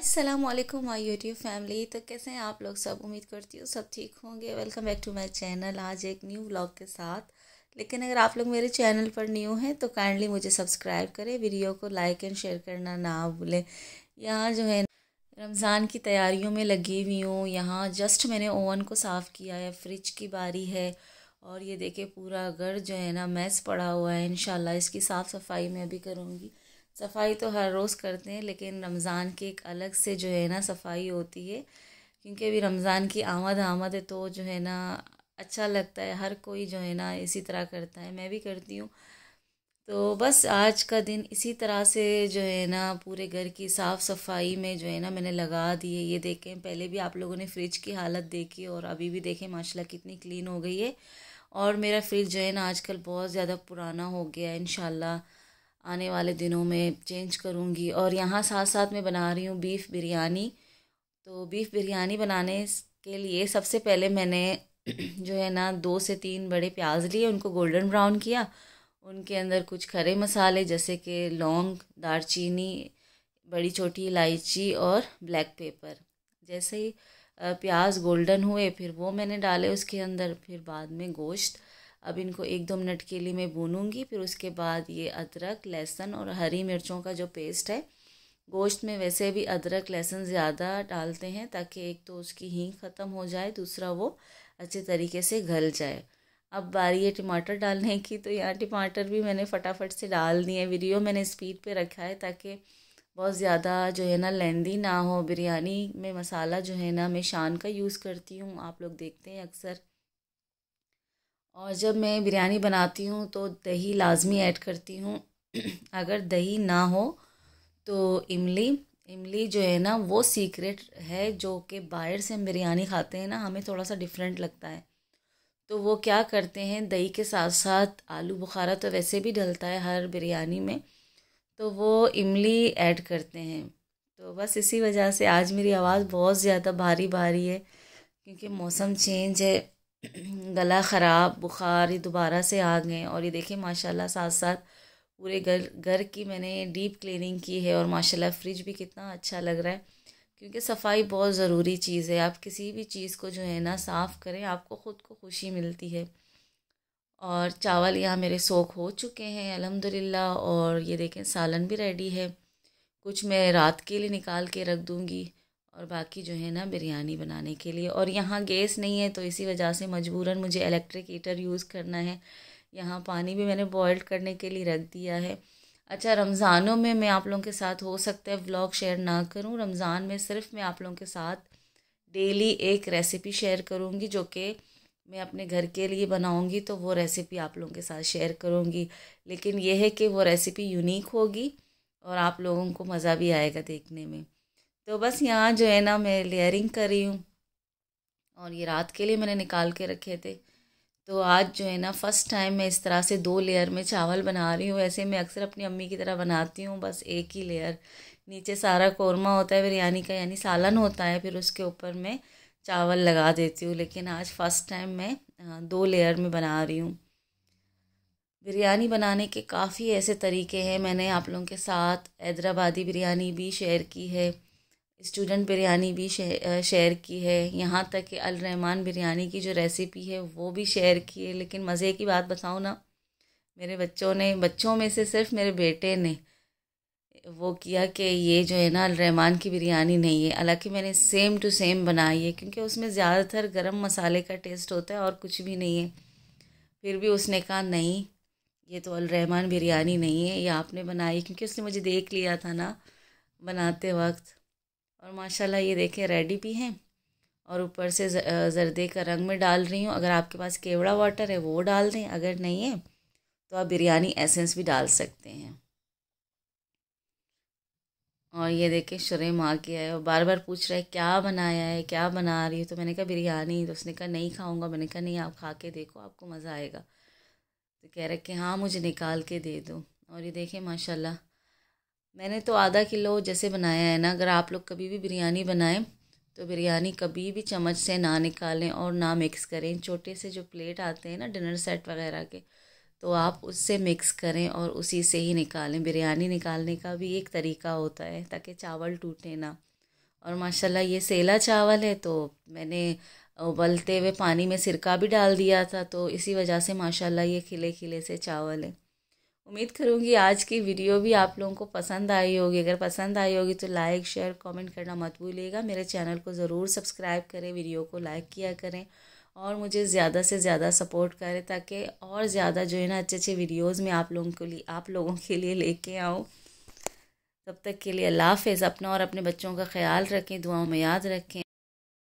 अस्सलाम वालेकुम my YouTube family तो कैसे हैं आप लोग सब उम्मीद करती हूँ सब ठीक होंगे welcome back to my channel आज एक न्यू व्लॉग के साथ लेकिन अगर आप लोग मेरे चैनल पर न्यू हैं तो काइंडली मुझे सब्सक्राइब करें वीडियो को लाइक एंड शेयर करना ना भूलें यहाँ जो है रमज़ान की तैयारियों में लगी हुई हूँ यहाँ जस्ट मैंने ओवन को साफ़ किया है फ्रिज की बारी है और ये देखे पूरा घर जो है ना मैस पड़ा हुआ है इन इसकी साफ़ सफाई मैं अभी करूँगी सफाई तो हर रोज़ करते हैं लेकिन रमज़ान की एक अलग से जो है ना सफाई होती है क्योंकि अभी रमज़ान की आमद आमद है तो जो है ना अच्छा लगता है हर कोई जो है ना इसी तरह करता है मैं भी करती हूँ तो बस आज का दिन इसी तरह से जो है ना पूरे घर की साफ़ सफाई में जो है ना मैंने लगा दी है ये देखें पहले भी आप लोगों ने फ्रिज की हालत देखी और अभी भी देखें माशाल्लाह कितनी क्लीन हो गई है और मेरा फ्रिज जो है ना आजकल बहुत ज़्यादा पुराना हो गया है इन आने वाले दिनों में चेंज करूँगी और यहाँ साथ साथ मैं बना रही हूँ बीफ़ बिरयानी तो बीफ़ बिरयानी बनाने के लिए सबसे पहले मैंने जो है ना दो से तीन बड़े प्याज लिए उनको गोल्डन ब्राउन किया उनके अंदर कुछ खरे मसाले जैसे कि लौंग दालचीनी बड़ी छोटी इलायची और ब्लैक पेपर जैसे ही प्याज गोल्डन हुए फिर वो मैंने डाले उसके अंदर फिर बाद में गोश्त अब इनको एक दो मिनट के लिए मैं भूनूंगी फिर उसके बाद ये अदरक लहसुन और हरी मिर्चों का जो पेस्ट है गोश्त में वैसे भी अदरक लहसुन ज़्यादा डालते हैं ताकि एक तो उसकी हींग ख़त्म हो जाए दूसरा वो अच्छे तरीके से घल जाए अब बारी है टमाटर डालने की तो यहाँ टमाटर भी मैंने फटाफट से डाल दिए वीडियो मैंने स्पीड पे रखा है ताकि बहुत ज़्यादा जो है ना लेंदी ना हो बिरयानी में मसाला जो है ना मैं शान का यूज़ करती हूँ आप लोग देखते हैं अक्सर और जब मैं बिरयानी बनाती हूँ तो दही लाजमी ऐड करती हूँ अगर दही ना हो तो इमली इमली जो है ना वो सीक्रेट है जो कि बाहर से हम बिरयानी खाते हैं ना हमें थोड़ा सा डिफरेंट लगता है तो वो क्या करते हैं दही के साथ साथ आलू बुखारा तो वैसे भी ढलता है हर बिरयानी में तो वो इमली ऐड करते हैं तो बस इसी वजह से आज मेरी आवाज़ बहुत ज़्यादा भारी भारी है क्योंकि मौसम चेंज है गला ख़राब बुखार ये दोबारा से आ गए और ये देखें माशाल्लाह साथ साथ पूरे घर घर की मैंने डीप क्लीनिंग की है और माशाल्लाह फ्रिज भी कितना अच्छा लग रहा है क्योंकि सफाई बहुत ज़रूरी चीज़ है आप किसी भी चीज़ को जो है ना साफ़ करें आपको ख़ुद को खुशी मिलती है और चावल यहाँ मेरे सोख हो चुके हैं अलहमदिल्ला और ये देखें सालन भी रेडी है कुछ मैं रात के लिए निकाल के रख दूँगी और बाकी जो है ना बिरयानी बनाने के लिए और यहाँ गैस नहीं है तो इसी वजह से मजबूरन मुझे इलेक्ट्रिक हीटर यूज़ करना है यहाँ पानी भी मैंने बॉयल करने के लिए रख दिया है अच्छा रमज़ानों में मैं आप लोगों के साथ हो सकता है व्लॉग शेयर ना करूँ रमज़ान में सिर्फ मैं आप लोगों के साथ डेली एक रेसिपी शेयर करूँगी जो कि मैं अपने घर के लिए बनाऊँगी तो वो रेसिपी आप लोगों के साथ शेयर करूँगी लेकिन यह है कि वो रेसिपी यूनिक होगी और आप लोगों को मज़ा भी आएगा देखने में तो बस यहाँ जो है ना मैं लेयरिंग कर रही हूँ और ये रात के लिए मैंने निकाल के रखे थे तो आज जो है ना फ़र्स्ट टाइम मैं इस तरह से दो लेयर में चावल बना रही हूँ ऐसे मैं अक्सर अपनी अम्मी की तरह बनाती हूँ बस एक ही लेयर नीचे सारा कौरमा होता है बिरयानी का यानी सालन होता है फिर उसके ऊपर मैं चावल लगा देती हूँ लेकिन आज फ़र्स्ट टाइम मैं दो लेयर में बना रही हूँ बिरयानी बनाने के काफ़ी ऐसे तरीके हैं मैंने आप लोगों के साथ हैदराबादी बिरयानी भी शेयर की है स्टूडेंट बिरयानी भी शेयर की है यहाँ तक कि अल रहमान बिरयानी की जो रेसिपी है वो भी शेयर की है लेकिन मज़े की बात बताऊँ ना मेरे बच्चों ने बच्चों में से सिर्फ मेरे बेटे ने वो किया कि ये जो है ना अल रहमान की बिरयानी नहीं है हालांकि मैंने सेम टू सेम बनाई है क्योंकि उसमें ज़्यादातर गरम मसाले का टेस्ट होता है और कुछ भी नहीं है फिर भी उसने कहा नहीं ये तो अल रहमान बिरयानी नहीं है ये आपने बनाई क्योंकि उसने मुझे देख लिया था ना बनाते वक्त और माशाल्लाह ये देखें रेडी भी हैं और ऊपर से ज़रदे का रंग में डाल रही हूँ अगर आपके पास केवड़ा वाटर है वो डाल दें अगर नहीं है तो आप बिरयानी एसेंस भी डाल सकते हैं और ये देखें शुरे माँ के आए और बार बार पूछ रहा है क्या बनाया है क्या बना रही है तो मैंने कहा बिरयानी तो उसने कहा नहीं खाऊंगा मैंने कहा नहीं आप खा के देखो आपको मज़ा आएगा तो कह रहा है कि हाँ मुझे निकाल के दे दो और ये देखें माशाल्लाह मैंने तो आधा किलो जैसे बनाया है ना अगर आप लोग कभी भी बिरयानी बनाएं तो बिरयानी कभी भी चम्मच से ना निकालें और ना मिक्स करें छोटे से जो प्लेट आते हैं ना डिनर सेट वगैरह के तो आप उससे मिक्स करें और उसी से ही निकालें बिरयानी निकालने का भी एक तरीका होता है ताकि चावल टूटे ना और माशाल्लाह ये सेला चावल है तो मैंने उबलते हुए पानी में सिरका भी डाल दिया था तो इसी वजह से माशाल्लाह ये खिले खिले से चावल है उम्मीद करूँगी आज की वीडियो भी आप लोगों को पसंद आई होगी अगर पसंद आई होगी तो लाइक शेयर कमेंट करना मत भूलिएगा मेरे चैनल को ज़रूर सब्सक्राइब करें वीडियो को लाइक किया करें और मुझे ज़्यादा से ज़्यादा सपोर्ट करें ताकि और ज़्यादा जो है ना अच्छे अच्छे वीडियोज़ में आप लोगों के लिए आप लोगों के लिए लेके आऊँ तब तक के लिए अल्लाह हाफिज़ अपना और अपने बच्चों का ख्याल रखें दुआओं में याद रखें